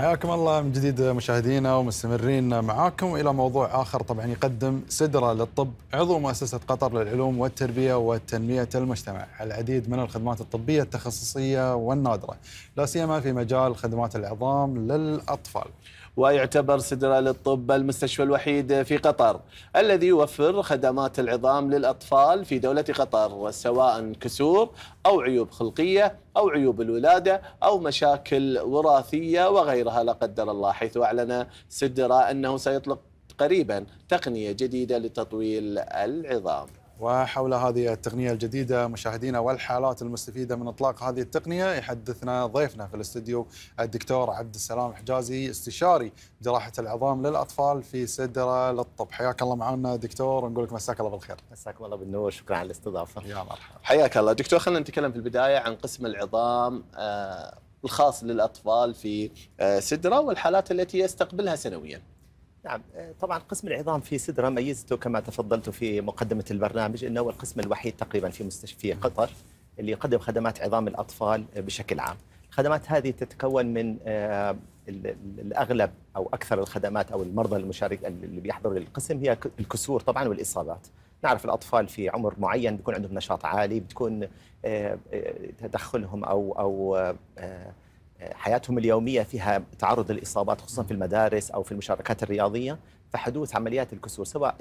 حياكم الله من جديد مشاهدينا ومستمرين معاكم الى موضوع اخر طبعا يقدم سدره للطب عضو مؤسسه قطر للعلوم والتربيه وتنميه المجتمع العديد من الخدمات الطبيه التخصصيه والنادره لا سيما في مجال خدمات العظام للاطفال. ويعتبر سدرة للطب المستشفى الوحيد في قطر الذي يوفر خدمات العظام للأطفال في دولة قطر سواء كسور أو عيوب خلقية أو عيوب الولادة أو مشاكل وراثية وغيرها لا قدر الله حيث أعلن سدرة أنه سيطلق قريبا تقنية جديدة لتطويل العظام وحول هذه التقنية الجديدة مشاهدينا والحالات المستفيدة من إطلاق هذه التقنية يحدثنا ضيفنا في الاستديو الدكتور عبد السلام حجازي استشاري جراحة العظام للأطفال في سدرة للطب حياك الله معنا دكتور ونقول لك مساك الله بالخير مساك الله بالنور شكرا على الاستضافة يا مرحبا حياك الله دكتور خلينا نتكلم في البداية عن قسم العظام آه، الخاص للأطفال في آه، سدرة والحالات التي يستقبلها سنويا نعم آه، طبعا قسم العظام في سدرة ميزته كما تفضلت في مقدمة البرنامج أنه هو القسم الوحيد تقريبا في مستشفى قطر اللي يقدم خدمات عظام الأطفال بشكل عام الخدمات هذه تتكون من آه، الأغلب أو أكثر الخدمات أو المرضى المشارك اللي بيحضروا للقسم هي الكسور طبعا والإصابات نعرف الأطفال في عمر معين بيكون عندهم نشاط عالي بتكون آه، تدخلهم أو أو حياتهم اليومية فيها تعرض للإصابات خصوصا في المدارس أو في المشاركات الرياضية فحدوث عمليات الكسور سواء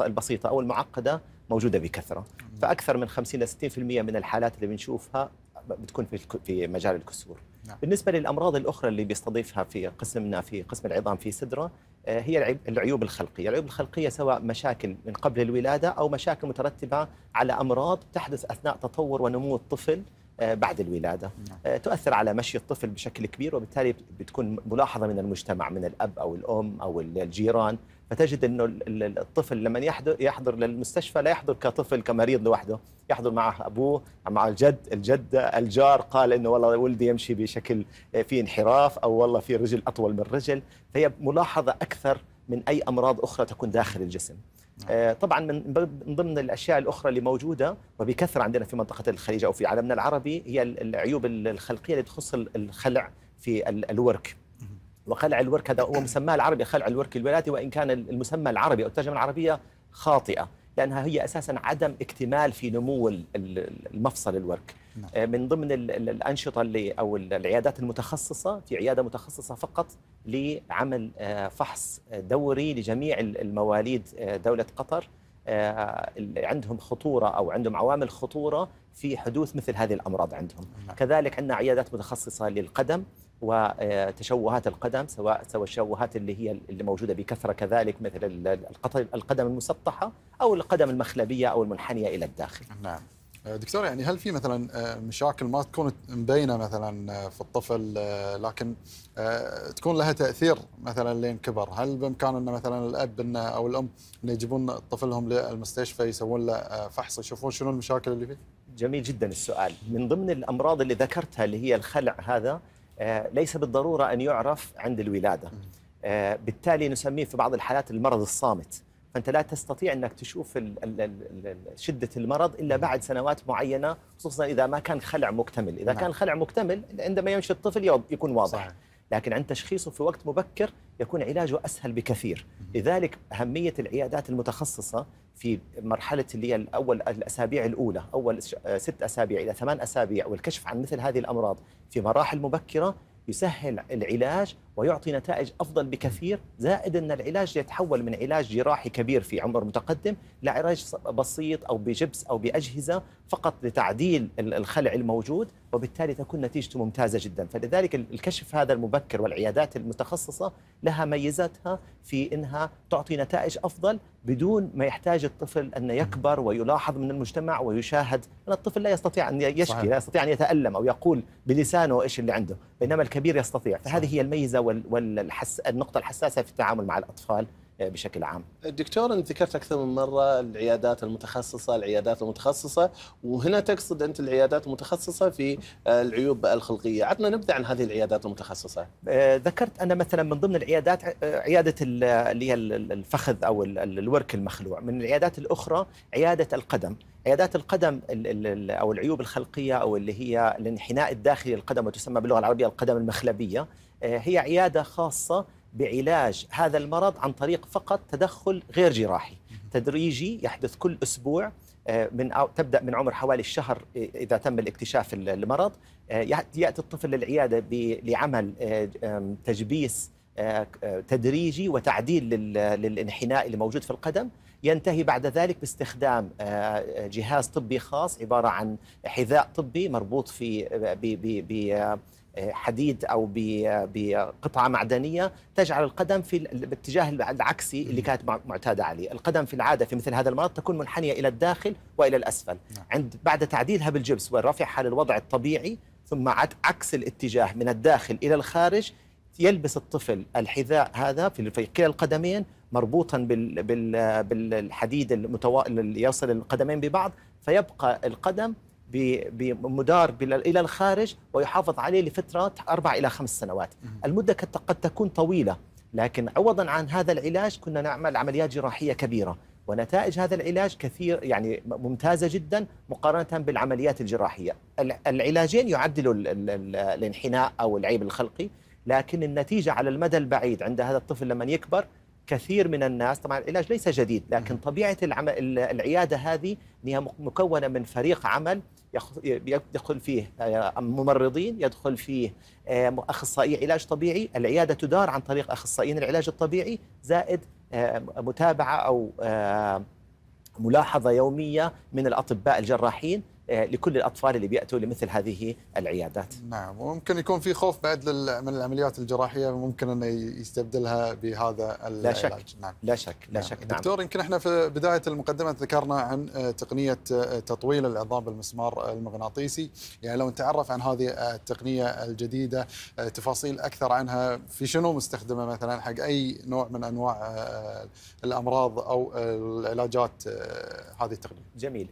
البسيطة أو المعقدة موجودة بكثرة فأكثر من 50 إلى 60% من الحالات اللي بنشوفها بتكون في مجال الكسور نعم. بالنسبة للأمراض الأخرى اللي بيستضيفها في قسمنا في قسم العظام في سدرة آه، هي العيوب الخلقية العيوب الخلقية سواء مشاكل من قبل الولادة أو مشاكل مترتبة على أمراض تحدث أثناء تطور ونمو الطفل آه، بعد الولادة نعم. آه، تؤثر على مشي الطفل بشكل كبير وبالتالي بتكون ملاحظة من المجتمع من الأب أو الأم أو الجيران فتجد أنه الطفل لما يحضر, يحضر للمستشفى لا يحضر كطفل كمريض لوحده يحضر معه أبوه مع الجد الجدة الجار قال أنه والله ولدي يمشي بشكل آه، في انحراف أو والله في رجل أطول من رجل فهي ملاحظة أكثر من أي أمراض أخرى تكون داخل الجسم آه، طبعا من ضمن الاشياء الاخرى اللي موجوده وبكثره عندنا في منطقه الخليج او في عالمنا العربي هي العيوب الخلقيه اللي تخص الخلع في الورك وخلع الورك هذا هو مسماه العربي خلع الورك الولادي وان كان المسمى العربي او الترجمه العربيه خاطئه لانها هي اساسا عدم اكتمال في نمو المفصل الورك نعم. آه، من ضمن الانشطه اللي او العيادات المتخصصه في عياده متخصصه فقط لعمل آه، فحص دوري لجميع المواليد آه، دولة قطر آه، اللي عندهم خطورة أو عندهم عوامل خطورة في حدوث مثل هذه الأمراض عندهم نعم. كذلك عندنا عيادات متخصصة للقدم وتشوهات القدم سواء سواء التشوهات اللي هي اللي موجوده بكثره كذلك مثل القدم المسطحه او القدم المخلبيه او المنحنيه الى الداخل. نعم. آه، دكتور يعني هل في مثلا آه، مشاكل ما تكون مبينه مثلا آه، في الطفل لكن تكون لها تاثير مثلا لين كبر، هل بامكان ان مثلا الاب او الام انه يجيبون طفلهم للمستشفى يسوون له فحص يشوفون شنو المشاكل اللي فيه؟ جميل جدا السؤال، من ضمن الامراض اللي ذكرتها اللي هي الخلع هذا ليس بالضروره ان يعرف عند الولاده. بالتالي نسميه في بعض الحالات المرض الصامت. فانت لا تستطيع انك تشوف شده المرض الا بعد سنوات معينه خصوصا اذا ما كان خلع مكتمل، اذا نعم. كان خلع مكتمل عندما ينشط الطفل يكون واضح صحيح. لكن عند تشخيصه في وقت مبكر يكون علاجه اسهل بكثير، لذلك اهميه العيادات المتخصصه في مرحله اللي هي الاول الاسابيع الاولى، اول ست اسابيع الى ثمان اسابيع والكشف عن مثل هذه الامراض في مراحل مبكره يسهل العلاج ويعطي نتائج افضل بكثير زائد ان العلاج يتحول من علاج جراحي كبير في عمر متقدم لعلاج بسيط او بجبس او باجهزه فقط لتعديل الخلع الموجود وبالتالي تكون نتيجته ممتازه جدا فلذلك الكشف هذا المبكر والعيادات المتخصصه لها ميزاتها في انها تعطي نتائج افضل بدون ما يحتاج الطفل ان يكبر ويلاحظ من المجتمع ويشاهد أن الطفل لا يستطيع ان يشكي صحيح. لا يستطيع ان يتالم او يقول بلسانه ايش اللي عنده بينما الكبير يستطيع فهذه صحيح. هي الميزه والنقطة النقطة الحساسة في التعامل مع الأطفال آه، بشكل عام دكتور انت ذكرت اكثر من مره العيادات المتخصصه العيادات المتخصصه وهنا تقصد انت العيادات المتخصصه في آه، العيوب الخلقيه عطنا نبذه عن هذه العيادات المتخصصه آه، ذكرت انا مثلا من ضمن العيادات عياده اللي هي الفخذ او الورك المخلوع من العيادات الاخرى عياده القدم عيادات القدم او العيوب الخلقيه او اللي هي الانحناء الداخلي للقدم وتسمى باللغه العربيه القدم المخلبيه آه، هي عياده خاصه بعلاج هذا المرض عن طريق فقط تدخل غير جراحي تدريجي يحدث كل اسبوع آه، من أو تبدا من عمر حوالي الشهر آه، اذا تم الاكتشاف المرض ياتي الطفل للعياده لعمل تجبيس تدريجي وتعديل للانحناء اللي موجود في القدم ينتهي بعد ذلك باستخدام جهاز طبي خاص عباره عن حذاء طبي مربوط في حديد او بقطعه معدنيه تجعل القدم في الاتجاه العكسي اللي كانت معتاده عليه، القدم في العاده في مثل هذا المرض تكون منحنيه الى الداخل والى الاسفل، نعم. عند بعد تعديلها بالجبس ورفعها للوضع الطبيعي ثم عكس الاتجاه من الداخل الى الخارج يلبس الطفل الحذاء هذا في كلا القدمين مربوطا بالحديد المتوا... اللي يصل القدمين ببعض فيبقى القدم بمدار الى الخارج ويحافظ عليه لفتره اربع الى خمس سنوات، المده قد تكون طويله لكن عوضا عن هذا العلاج كنا نعمل عمليات جراحيه كبيره ونتائج هذا العلاج كثير يعني ممتازه جدا مقارنه بالعمليات الجراحيه. العلاجين يعدلوا الانحناء او العيب الخلقي لكن النتيجه على المدى البعيد عند هذا الطفل لما يكبر كثير من الناس طبعا العلاج ليس جديد لكن طبيعه العم... العياده هذه هي مكونه من فريق عمل يدخل فيه يعني ممرضين يدخل فيه آه، اخصائي علاج طبيعي العياده تدار عن طريق اخصائيين العلاج الطبيعي زائد آه، متابعه او آه، ملاحظه يوميه من الاطباء الجراحين آه، لكل الاطفال اللي بياتوا لمثل هذه العيادات. نعم وممكن يكون في خوف بعد من العمليات الجراحيه ممكن انه يستبدلها بهذا العلاج. لا شك نعم. لا شك لا نعم. شك نعم. دكتور يمكن احنا في بدايه المقدمه ذكرنا عن آه، تقنيه آه، تطويل العظام بالمسمار المغناطيسي، يعني لو نتعرف عن هذه التقنيه الجديده تفاصيل اكثر عنها في شنو مستخدمه مثلا حق اي نوع من انواع الامراض او العلاجات هذه التقنيه. جميل.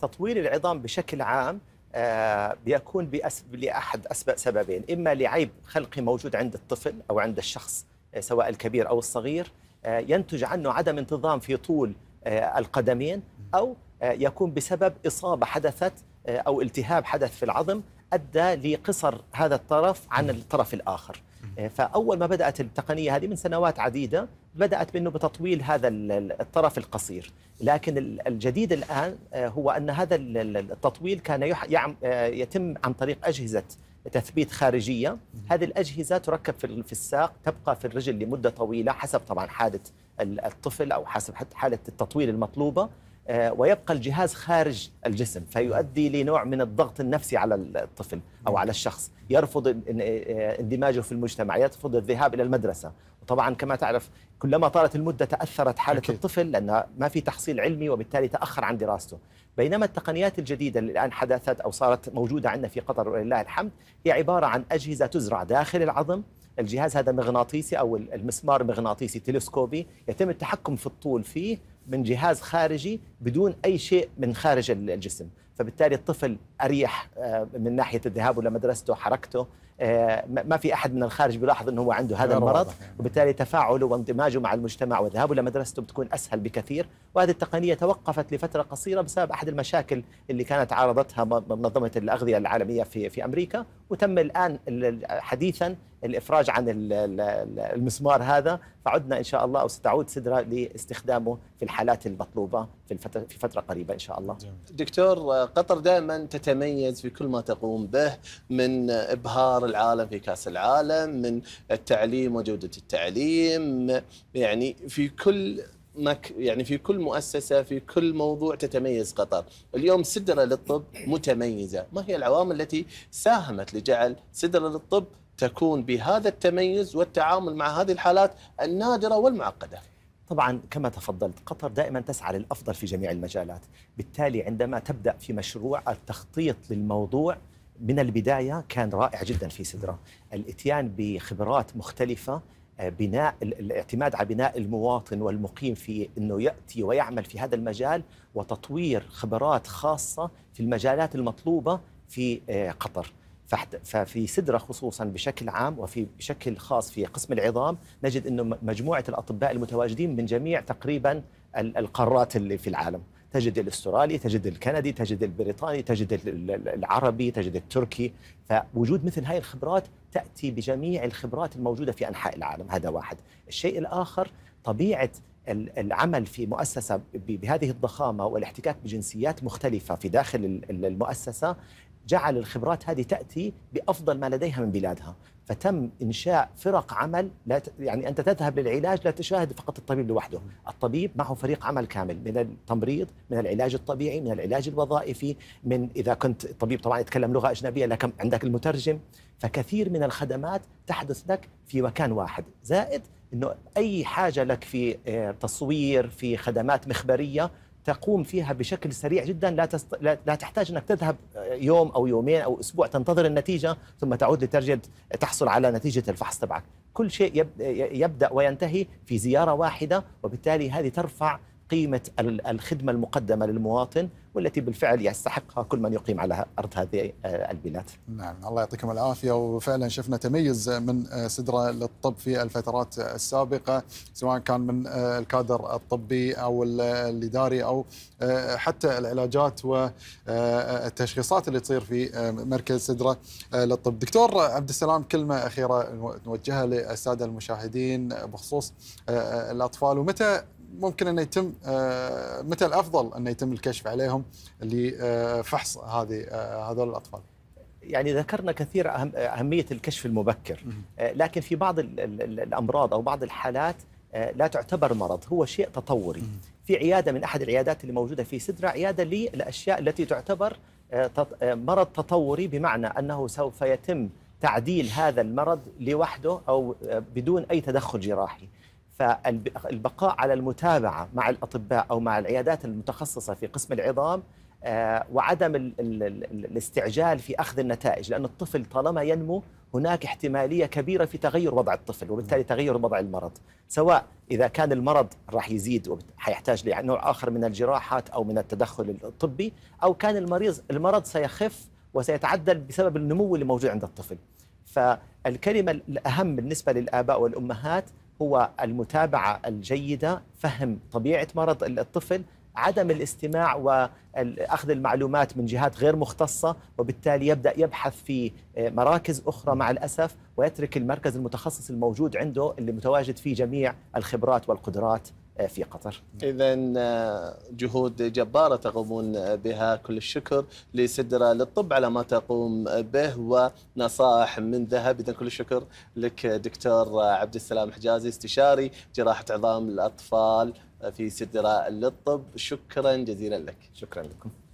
تطوير العظام بشكل عام آه، بيكون لأحد أسباب سببين إما لعيب خلقي موجود عند الطفل أو عند الشخص آه، سواء الكبير أو الصغير آه، ينتج عنه عدم انتظام في طول القدمين أو يكون بسبب إصابة حدثت أو التهاب حدث في العظم أدى لقصر هذا الطرف عن الطرف الآخر فاول ما بدات التقنيه هذه من سنوات عديده بدات بانه بتطويل هذا الطرف القصير لكن الجديد الان آه، هو ان هذا التطويل كان آه، يتم عن طريق اجهزه تثبيت خارجيه هذه الاجهزه تركب في الساق تبقى في الرجل لمده طويله حسب طبعا حاله الطفل او حسب حاله التطويل المطلوبه آه، ويبقى الجهاز خارج الجسم فيؤدي لنوع من الضغط النفسي على الطفل او نعم. على الشخص يرفض آه، اندماجه في المجتمع يرفض الذهاب الى المدرسه وطبعا كما تعرف كلما طالت المده تاثرت حاله أكيد. الطفل لان ما في تحصيل علمي وبالتالي تاخر عن دراسته بينما التقنيات الجديده اللي الان حدثت او صارت موجوده عندنا في قطر ولله الحمد هي عباره عن اجهزه تزرع داخل العظم الجهاز هذا مغناطيسي او المسمار مغناطيسي تلسكوبي يتم التحكم في الطول فيه من جهاز خارجي بدون اي شيء من خارج الجسم فبالتالي الطفل اريح آه، من ناحيه الذهاب لمدرسته حركته آه، ما في احد من الخارج بيلاحظ انه هو عنده هذا المرض وبالتالي تفاعله واندماجه مع المجتمع وذهابه لمدرسته بتكون اسهل بكثير وهذه التقنيه توقفت لفتره قصيره بسبب احد المشاكل اللي كانت عارضتها منظمه الاغذيه العالميه في في امريكا وتم الان حديثا الافراج عن المسمار هذا فعدنا ان شاء الله او ستعود سدره لاستخدامه في الحالات المطلوبه في الفترة في فترة قريبة إن شاء الله دكتور آه، قطر دائما تتميز في كل ما تقوم به من إبهار العالم في كأس العالم من التعليم وجودة التعليم يعني في كل مك يعني في كل مؤسسة في كل موضوع تتميز قطر اليوم سدرة للطب متميزة ما هي العوامل التي ساهمت لجعل سدرة للطب تكون بهذا التميز والتعامل مع هذه الحالات النادرة والمعقدة طبعا كما تفضلت قطر دائما تسعى للافضل في جميع المجالات، بالتالي عندما تبدا في مشروع التخطيط للموضوع من البدايه كان رائع جدا في سدره، الاتيان بخبرات مختلفه آه، بناء الاعتماد على بناء المواطن والمقيم في انه ياتي ويعمل في هذا المجال وتطوير خبرات خاصه في المجالات المطلوبه في آه، قطر. ففي سدرة خصوصا بشكل عام وفي بشكل خاص في قسم العظام نجد أنه مجموعة الأطباء المتواجدين من جميع تقريبا القارات اللي في العالم تجد الاسترالي تجد الكندي تجد البريطاني تجد العربي تجد التركي فوجود مثل هاي الخبرات تأتي بجميع الخبرات الموجودة في أنحاء العالم هذا واحد الشيء الآخر طبيعة العمل في مؤسسة بهذه الضخامة والاحتكاك بجنسيات مختلفة في داخل المؤسسة جعل الخبرات هذه تاتي بافضل ما لديها من بلادها فتم انشاء فرق عمل لا ت... يعني انت تذهب للعلاج لا تشاهد فقط الطبيب لوحده، الطبيب معه فريق عمل كامل من التمريض، من العلاج الطبيعي، من العلاج الوظائفي، من اذا كنت الطبيب طبعا يتكلم لغه اجنبيه لكن عندك المترجم، فكثير من الخدمات تحدث لك في مكان واحد، زائد انه اي حاجه لك في آه، تصوير في خدمات مخبريه تقوم فيها بشكل سريع جدا لا تست... لا تحتاج انك تذهب يوم او يومين او اسبوع تنتظر النتيجه ثم تعود لتجد تحصل على نتيجه الفحص تبعك، كل شيء يب... يبدا وينتهي في زياره واحده وبالتالي هذه ترفع قيمة الخدمة المقدمة للمواطن والتي بالفعل يستحقها كل من يقيم على أرض هذه آه، البلاد نعم الله يعطيكم العافية وفعلا شفنا تميز من آه، سدرة للطب في الفترات السابقة سواء كان من آه، الكادر الطبي أو الإداري أو حتى العلاجات والتشخيصات اللي تصير في مركز سدرة للطب دكتور عبد السلام كلمة أخيرة نوجهها للسادة المشاهدين بخصوص الأطفال ومتى ممكن انه يتم آه، متى الافضل انه يتم الكشف عليهم لفحص آه، هذه آه، هذول الاطفال؟ يعني ذكرنا كثير أهم اهميه الكشف المبكر لكن في بعض الامراض او بعض الحالات لا تعتبر مرض هو شيء تطوري في عياده من احد العيادات اللي موجوده في سدره عياده للاشياء التي تعتبر مرض تطوري بمعنى انه سوف يتم تعديل هذا المرض لوحده او بدون اي تدخل جراحي فالبقاء على المتابعه مع الاطباء او مع العيادات المتخصصه في قسم العظام آه، وعدم الاستعجال في اخذ النتائج لان الطفل طالما ينمو هناك احتماليه كبيره في تغير وضع الطفل وبالتالي نعم. تغير وضع المرض سواء اذا كان المرض راح يزيد وحيحتاج لنوع اخر من الجراحات او من التدخل الطبي او كان المريض المرض سيخف وسيتعدل بسبب النمو اللي موجود عند الطفل فالكلمه الاهم بالنسبه للاباء والامهات هو المتابعه الجيده فهم طبيعه مرض الطفل عدم الاستماع واخذ المعلومات من جهات غير مختصه وبالتالي يبدا يبحث في آه، مراكز اخرى مع الاسف ويترك المركز المتخصص الموجود عنده اللي متواجد فيه جميع الخبرات والقدرات في قطر إذا آه، جهود جبارة تقومون بها كل الشكر لسدرة للطب على ما تقوم به ونصائح من ذهب إذا كل الشكر لك دكتور عبد السلام حجازي استشاري جراحة عظام الأطفال في سدرة للطب شكرا جزيلا لك شكرا لكم